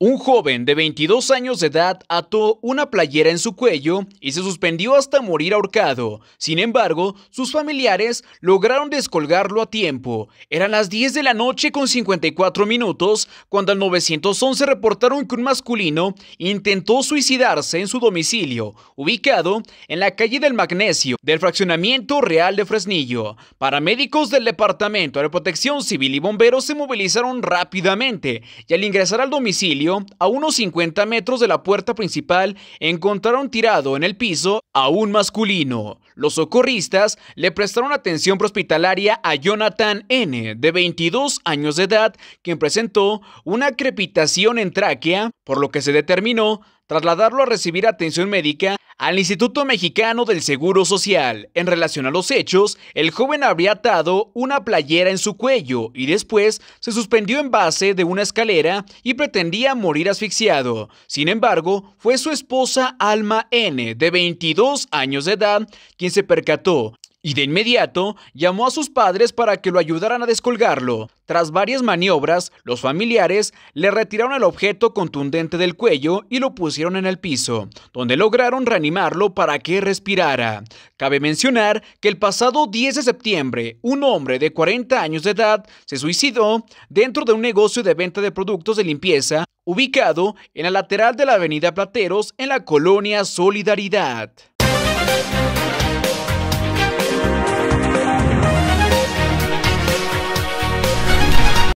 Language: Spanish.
Un joven de 22 años de edad ató una playera en su cuello y se suspendió hasta morir ahorcado. Sin embargo, sus familiares lograron descolgarlo a tiempo. Eran las 10 de la noche con 54 minutos cuando al 911 reportaron que un masculino intentó suicidarse en su domicilio, ubicado en la calle del Magnesio del fraccionamiento real de Fresnillo. Paramédicos del Departamento de Protección Civil y bomberos se movilizaron rápidamente y al ingresar al domicilio a unos 50 metros de la puerta principal, encontraron tirado en el piso a un masculino. Los socorristas le prestaron atención hospitalaria a Jonathan N., de 22 años de edad, quien presentó una crepitación en tráquea, por lo que se determinó trasladarlo a recibir atención médica al Instituto Mexicano del Seguro Social. En relación a los hechos, el joven habría atado una playera en su cuello y después se suspendió en base de una escalera y pretendía morir asfixiado. Sin embargo, fue su esposa Alma N, de 22 años de edad, quien se percató y de inmediato llamó a sus padres para que lo ayudaran a descolgarlo. Tras varias maniobras, los familiares le retiraron el objeto contundente del cuello y lo pusieron en el piso, donde lograron reanimarlo para que respirara. Cabe mencionar que el pasado 10 de septiembre, un hombre de 40 años de edad se suicidó dentro de un negocio de venta de productos de limpieza ubicado en la lateral de la avenida Plateros en la colonia Solidaridad.